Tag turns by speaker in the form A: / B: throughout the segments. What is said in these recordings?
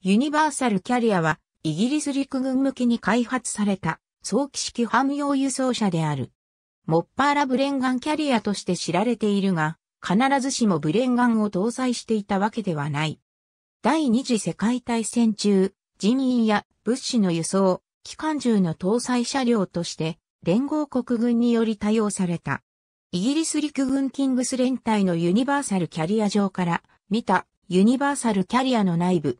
A: ユニバーサルキャリアは、イギリス陸軍向けに開発された、早期式汎用輸送車である。モッパーラブレンガンキャリアとして知られているが、必ずしもブレンガンを搭載していたわけではない。第二次世界大戦中、人員や物資の輸送、機関銃の搭載車両として、連合国軍により多用された。イギリス陸軍キングス連隊のユニバーサルキャリア上から見たユニバーサルキャリアの内部、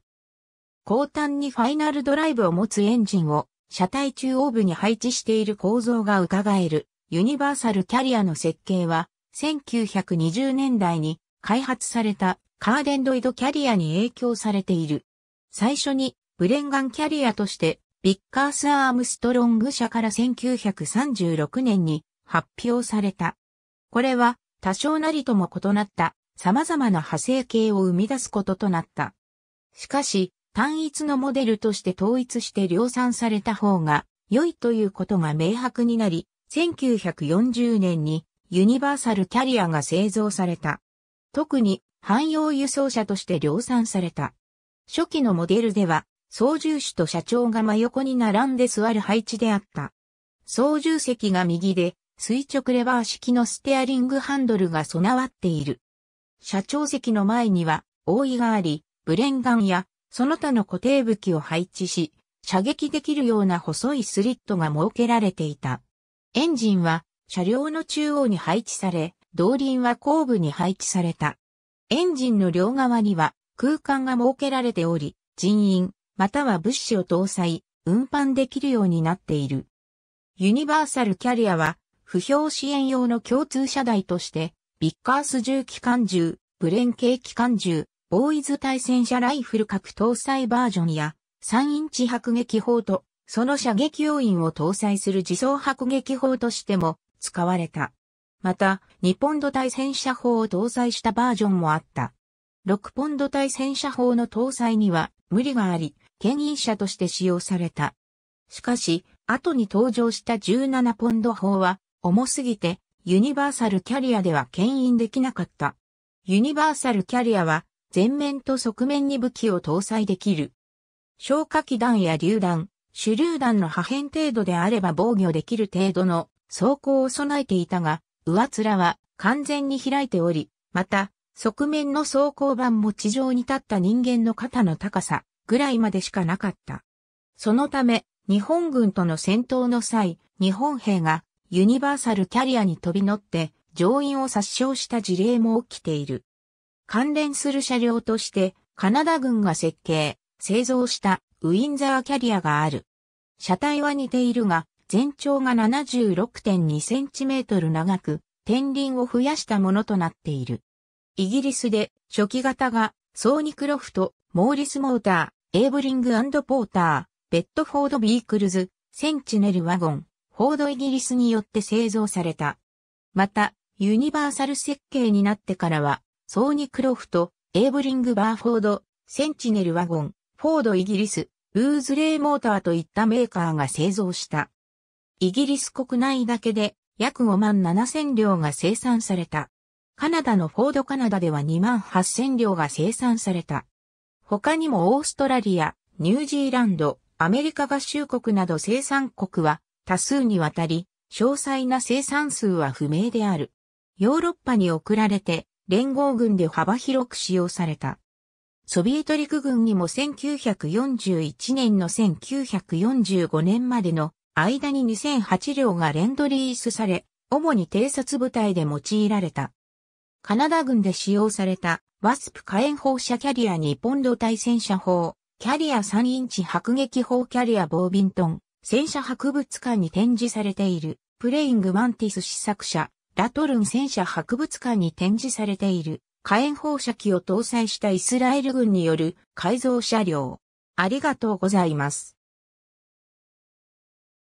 A: 後端にファイナルドライブを持つエンジンを車体中央部に配置している構造が伺えるユニバーサルキャリアの設計は1920年代に開発されたカーデンドイドキャリアに影響されている。最初にブレンガンキャリアとしてビッカース・アームストロング社から1936年に発表された。これは多少なりとも異なった様々な派生形を生み出すこととなった。しかし、単一のモデルとして統一して量産された方が良いということが明白になり、1940年にユニバーサルキャリアが製造された。特に汎用輸送車として量産された。初期のモデルでは、操縦士と社長が真横に並んで座る配置であった。操縦席が右で、垂直レバー式のステアリングハンドルが備わっている。社長席の前には、大井があり、ブレンガンやその他の固定武器を配置し、射撃できるような細いスリットが設けられていた。エンジンは車両の中央に配置され、動輪は後部に配置された。エンジンの両側には空間が設けられており、人員、または物資を搭載、運搬できるようになっている。ユニバーサルキャリアは、不評支援用の共通車台として、ビッカース重機関銃、ブレン系機関銃、ボーイズ対戦車ライフル核搭載バージョンや、3インチ迫撃砲と、その射撃要員を搭載する自走迫撃砲としても使われた。また、2ポンド対戦車砲を搭載したバージョンもあった。6ポンド対戦車砲の搭載には無理があり、牽引車として使用された。しかし、後に登場した17ポンド砲は重すぎてユニバーサルキャリアでは牽引できなかった。ユニバーサルキャリアは前面と側面に武器を搭載できる。消火器弾や榴弾、手榴弾の破片程度であれば防御できる程度の装甲を備えていたが、上面は完全に開いており、また、側面の装甲板も地上に立った人間の肩の高さぐらいまでしかなかった。そのため、日本軍との戦闘の際、日本兵がユニバーサルキャリアに飛び乗って乗員を殺傷した事例も起きている。関連する車両として、カナダ軍が設計、製造したウィンザーキャリアがある。車体は似ているが、全長が 76.2cm 長く、天輪を増やしたものとなっている。イギリスで初期型がソーニクロフト、モーリスモーター、エイブリングポーター、ベッドフォードビークルズ、センチネルワゴン、フォードイギリスによって製造された。また、ユニバーサル設計になってからは、ソーニ・クロフト、エーブリング・バーフォード、センチネル・ワゴン、フォード・イギリス、ブーズレイ・モーターといったメーカーが製造した。イギリス国内だけで約5万7千両が生産された。カナダのフォードカナダでは2万8千両が生産された。他にもオーストラリア、ニュージーランド、アメリカ合衆国など生産国は多数にわたり、詳細な生産数は不明である。ヨーロッパに送られて連合軍で幅広く使用された。ソビエト陸軍にも1941年の1945年までの間に2008両がレンドリースされ、主に偵察部隊で用いられた。カナダ軍で使用されたワスプ火炎放射キャリア2ポンド対戦車砲、キャリア3インチ迫撃砲キャリアボービントン、戦車博物館に展示されているプレイングマンティス試作車ラトルン戦車博物館に展示されている火炎放射器を搭載したイスラエル軍による改造車両。ありがとうございます。